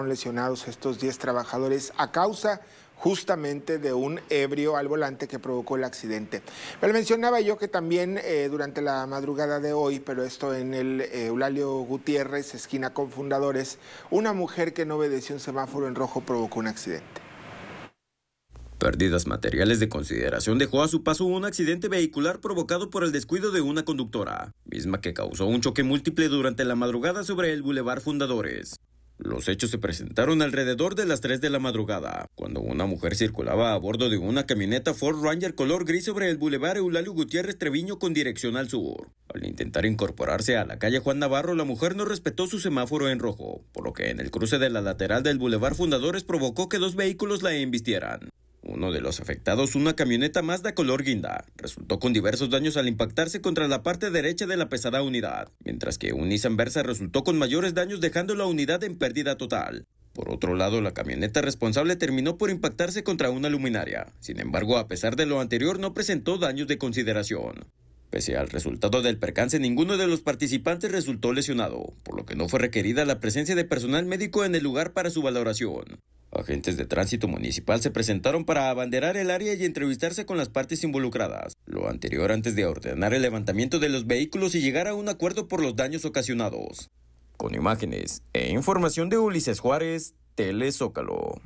lesionados estos 10 trabajadores a causa justamente de un ebrio al volante que provocó el accidente. Pero mencionaba yo que también eh, durante la madrugada de hoy, pero esto en el eh, Eulalio Gutiérrez, esquina con fundadores, una mujer que no obedeció un semáforo en rojo provocó un accidente. Pérdidas materiales de consideración dejó a su paso un accidente vehicular provocado por el descuido de una conductora, misma que causó un choque múltiple durante la madrugada sobre el Boulevard Fundadores. Los hechos se presentaron alrededor de las 3 de la madrugada, cuando una mujer circulaba a bordo de una camioneta Ford Ranger color gris sobre el bulevar Eulalio Gutiérrez Treviño con dirección al sur. Al intentar incorporarse a la calle Juan Navarro, la mujer no respetó su semáforo en rojo, por lo que en el cruce de la lateral del bulevar Fundadores provocó que dos vehículos la embistieran. Uno de los afectados, una camioneta más de color guinda, resultó con diversos daños al impactarse contra la parte derecha de la pesada unidad, mientras que un Nissan Versa resultó con mayores daños dejando la unidad en pérdida total. Por otro lado, la camioneta responsable terminó por impactarse contra una luminaria. Sin embargo, a pesar de lo anterior, no presentó daños de consideración. Pese al resultado del percance, ninguno de los participantes resultó lesionado, por lo que no fue requerida la presencia de personal médico en el lugar para su valoración. Agentes de tránsito municipal se presentaron para abanderar el área y entrevistarse con las partes involucradas. Lo anterior antes de ordenar el levantamiento de los vehículos y llegar a un acuerdo por los daños ocasionados. Con imágenes e información de Ulises Juárez, Telezócalo.